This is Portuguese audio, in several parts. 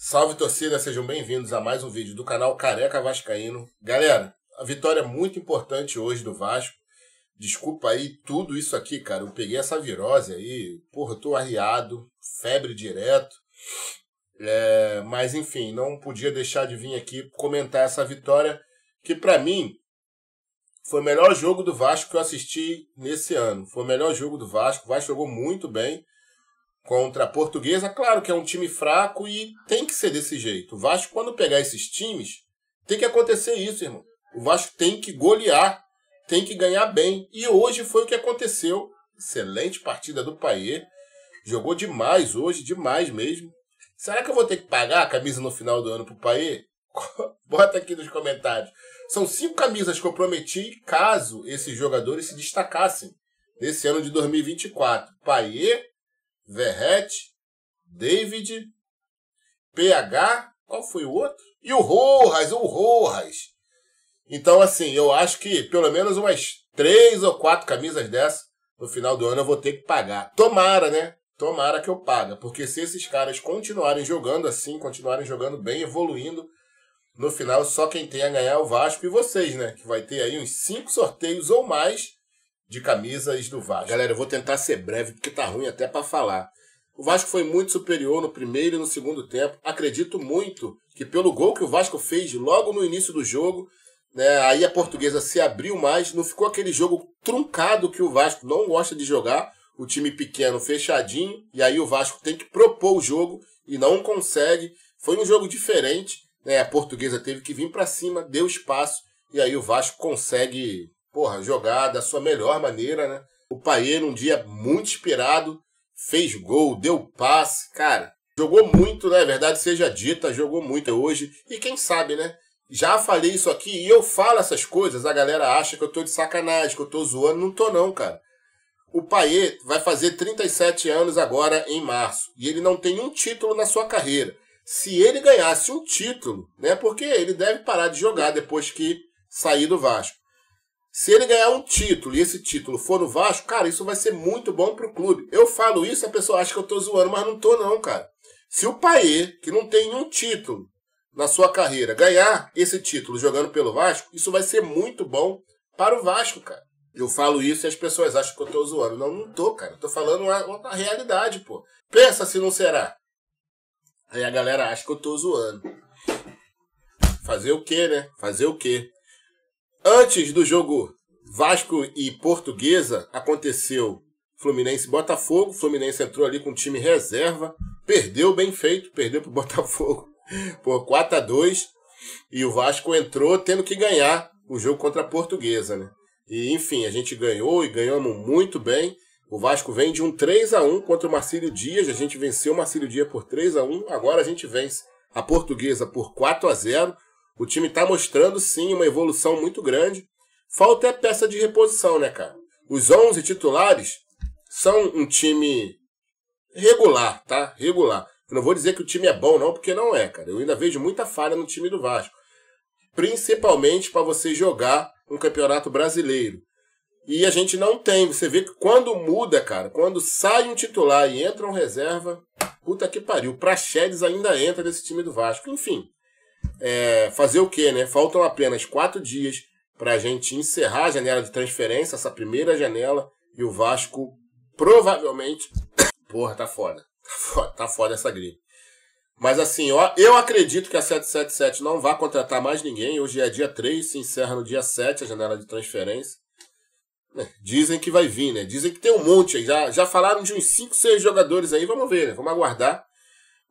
Salve torcida, sejam bem-vindos a mais um vídeo do canal Careca Vascaíno. Galera, a vitória é muito importante hoje do Vasco. Desculpa aí tudo isso aqui, cara. Eu peguei essa virose aí, porra, eu tô arriado, febre direto. É, mas enfim, não podia deixar de vir aqui comentar essa vitória que para mim foi o melhor jogo do Vasco que eu assisti nesse ano. Foi o melhor jogo do Vasco. O Vasco jogou muito bem contra a Portuguesa, claro que é um time fraco e tem que ser desse jeito. O Vasco, quando pegar esses times, tem que acontecer isso, irmão. O Vasco tem que golear, tem que ganhar bem. E hoje foi o que aconteceu. Excelente partida do Paier. Jogou demais hoje, demais mesmo. Será que eu vou ter que pagar a camisa no final do ano pro Paier? Bota aqui nos comentários. São cinco camisas que eu prometi caso esses jogadores se destacassem nesse ano de 2024. Paier, Verrete, David, PH, qual foi o outro? E o Rojas, o Rojas. Então, assim, eu acho que pelo menos umas três ou quatro camisas dessa no final do ano eu vou ter que pagar. Tomara, né? Tomara que eu paga, porque se esses caras continuarem jogando assim, continuarem jogando bem, evoluindo, no final só quem tem a ganhar é o Vasco e vocês, né? Que vai ter aí uns cinco sorteios ou mais de camisas do Vasco. Galera, eu vou tentar ser breve porque tá ruim até para falar. O Vasco foi muito superior no primeiro e no segundo tempo. Acredito muito que pelo gol que o Vasco fez logo no início do jogo, né, aí a portuguesa se abriu mais, não ficou aquele jogo truncado que o Vasco não gosta de jogar, o time pequeno fechadinho, e aí o Vasco tem que propor o jogo e não consegue. Foi um jogo diferente, né, a portuguesa teve que vir para cima, deu espaço, e aí o Vasco consegue porra, jogar da sua melhor maneira, né? O Paier, num dia muito inspirado, fez gol, deu passe, cara. Jogou muito, né? Verdade seja dita, jogou muito hoje. E quem sabe, né? Já falei isso aqui e eu falo essas coisas, a galera acha que eu tô de sacanagem, que eu tô zoando. Não tô, não, cara. O Paier vai fazer 37 anos agora em março e ele não tem um título na sua carreira. Se ele ganhasse um título, né? Porque ele deve parar de jogar depois que sair do Vasco. Se ele ganhar um título e esse título for no Vasco, cara, isso vai ser muito bom pro clube. Eu falo isso, a pessoa acha que eu tô zoando, mas não tô não, cara. Se o Paê, que não tem nenhum título na sua carreira, ganhar esse título jogando pelo Vasco, isso vai ser muito bom para o Vasco, cara. Eu falo isso e as pessoas acham que eu tô zoando. Não, não tô, cara. tô falando uma, realidade, pô. Pensa se não será. Aí a galera acha que eu tô zoando. Fazer o quê, né? Fazer o quê? Antes do jogo Vasco e Portuguesa, aconteceu Fluminense e Botafogo. Fluminense entrou ali com time reserva, perdeu bem feito, perdeu para o Botafogo por 4 a 2 E o Vasco entrou tendo que ganhar o jogo contra a Portuguesa, né? E enfim, a gente ganhou e ganhamos muito bem. O Vasco vem de um 3 a 1 contra o Marcílio Dias. A gente venceu o Marcílio Dias por 3 a 1 Agora a gente vence a Portuguesa por 4 a 0 o time está mostrando sim uma evolução muito grande. Falta é peça de reposição, né, cara? Os 11 titulares são um time regular, tá? Regular. Eu não vou dizer que o time é bom, não, porque não é, cara. Eu ainda vejo muita falha no time do Vasco. Principalmente para você jogar um campeonato brasileiro. E a gente não tem. Você vê que quando muda, cara, quando sai um titular e entra um reserva, puta que pariu. Praxedes ainda entra nesse time do Vasco. Enfim, é, fazer o quê, né? Faltam apenas quatro dias para a gente encerrar a janela de transferência, essa primeira janela, e o Vasco provavelmente. Porra, tá foda. Tá foda, tá foda essa gripe. Mas assim, ó, eu acredito que a 777 não vai contratar mais ninguém. Hoje é dia 3, se encerra no dia 7 a janela de transferência. É, dizem que vai vir, né? Dizem que tem um monte aí. Já, já falaram de uns 5, 6 jogadores aí. Vamos ver, né? Vamos aguardar.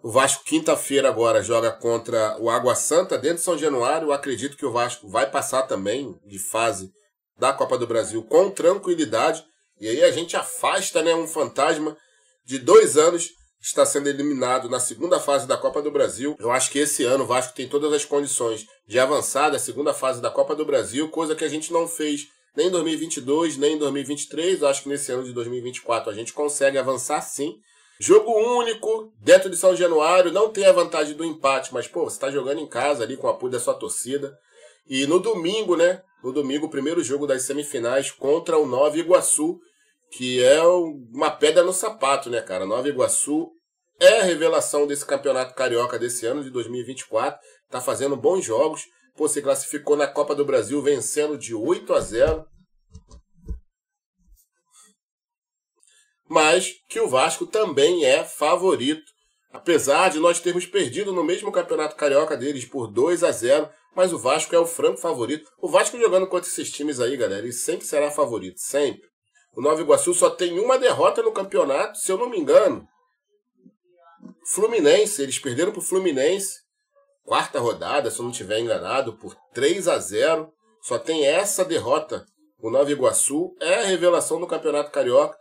O Vasco, quinta-feira, agora joga contra o Água Santa dentro de São Januário. Eu acredito que o Vasco vai passar também de fase da Copa do Brasil com tranquilidade. E aí a gente afasta né, um fantasma de dois anos está sendo eliminado na segunda fase da Copa do Brasil. Eu acho que esse ano o Vasco tem todas as condições de avançar da segunda fase da Copa do Brasil, coisa que a gente não fez nem em 2022, nem em 2023. Eu acho que nesse ano de 2024 a gente consegue avançar sim. Jogo único, dentro de São Januário, não tem a vantagem do empate, mas, pô, você tá jogando em casa ali com o apoio da sua torcida. E no domingo, né? No domingo, o primeiro jogo das semifinais contra o Nova Iguaçu, que é uma pedra no sapato, né, cara? Nova Iguaçu é a revelação desse campeonato carioca desse ano de 2024. Tá fazendo bons jogos. Pô, se classificou na Copa do Brasil vencendo de 8 a 0. mas que o Vasco também é favorito. Apesar de nós termos perdido no mesmo campeonato carioca deles por 2 a 0 mas o Vasco é o franco favorito. O Vasco jogando contra esses times aí, galera, ele sempre será favorito, sempre. O Nova Iguaçu só tem uma derrota no campeonato, se eu não me engano. Fluminense, eles perderam pro Fluminense, quarta rodada, se eu não estiver enganado, por 3 a 0 Só tem essa derrota. O Nova Iguaçu é a revelação do Campeonato Carioca.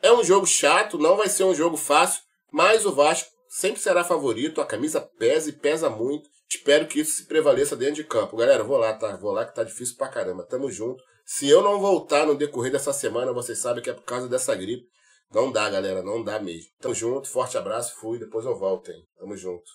É um jogo chato, não vai ser um jogo fácil, mas o Vasco sempre será favorito, a camisa pesa e pesa muito. Espero que isso se prevaleça dentro de campo. Galera, vou lá, tá? Vou lá que tá difícil pra caramba. Tamo junto. Se eu não voltar no decorrer dessa semana, vocês sabem que é por causa dessa gripe. Não dá, galera, não dá mesmo. Tamo junto, forte abraço, fui, depois eu volto, hein? Tamo junto.